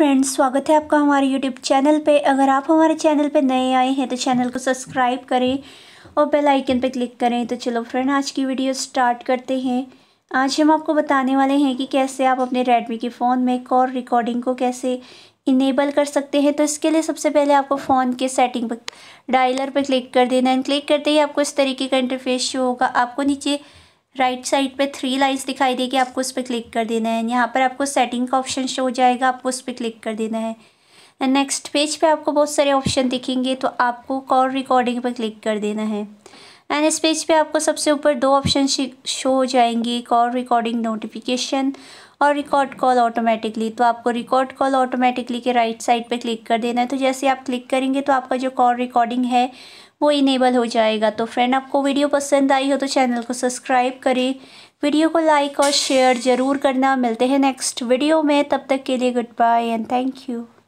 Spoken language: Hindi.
फ्रेंड्स स्वागत है आपका हमारे यूट्यूब चैनल पे अगर आप हमारे चैनल पे नए आए हैं तो चैनल को सब्सक्राइब करें और बेल आइकन पे क्लिक करें तो चलो फ्रेंड आज की वीडियो स्टार्ट करते हैं आज हम आपको बताने वाले हैं कि कैसे आप अपने रेडमी के फ़ोन में कॉल रिकॉर्डिंग को कैसे इनेबल कर सकते हैं तो इसके लिए सबसे पहले आपको फ़ोन के सेटिंग पर डायलर पर क्लिक कर देना एंड क्लिक करते ही आपको इस तरीके का इंटरफेस शो होगा आपको नीचे राइट right साइड पे थ्री लाइन्स दिखाई देगी आपको उस पर क्लिक कर देना है यहाँ पर आपको सेटिंग का ऑप्शन शो हो जाएगा आपको उस पर क्लिक कर देना है नेक्स्ट पेज पे आपको बहुत सारे ऑप्शन दिखेंगे तो आपको कॉल रिकॉर्डिंग पर क्लिक कर देना है एंड इस पेज पे आपको सबसे ऊपर दो ऑप्शन शो हो जाएंगे एक और रिकॉर्डिंग नोटिफिकेशन और रिकॉर्ड कॉल ऑटोमेटिकली तो आपको रिकॉर्ड कॉल ऑटोमेटिकली के राइट साइड पे क्लिक कर देना है तो जैसे आप क्लिक करेंगे तो आपका जो कॉल रिकॉर्डिंग है वो इनेबल हो जाएगा तो फ्रेंड आपको वीडियो पसंद आई हो तो चैनल को सब्सक्राइब करें वीडियो को लाइक और शेयर ज़रूर करना मिलते हैं नेक्स्ट वीडियो में तब तक के लिए goodbye and thank you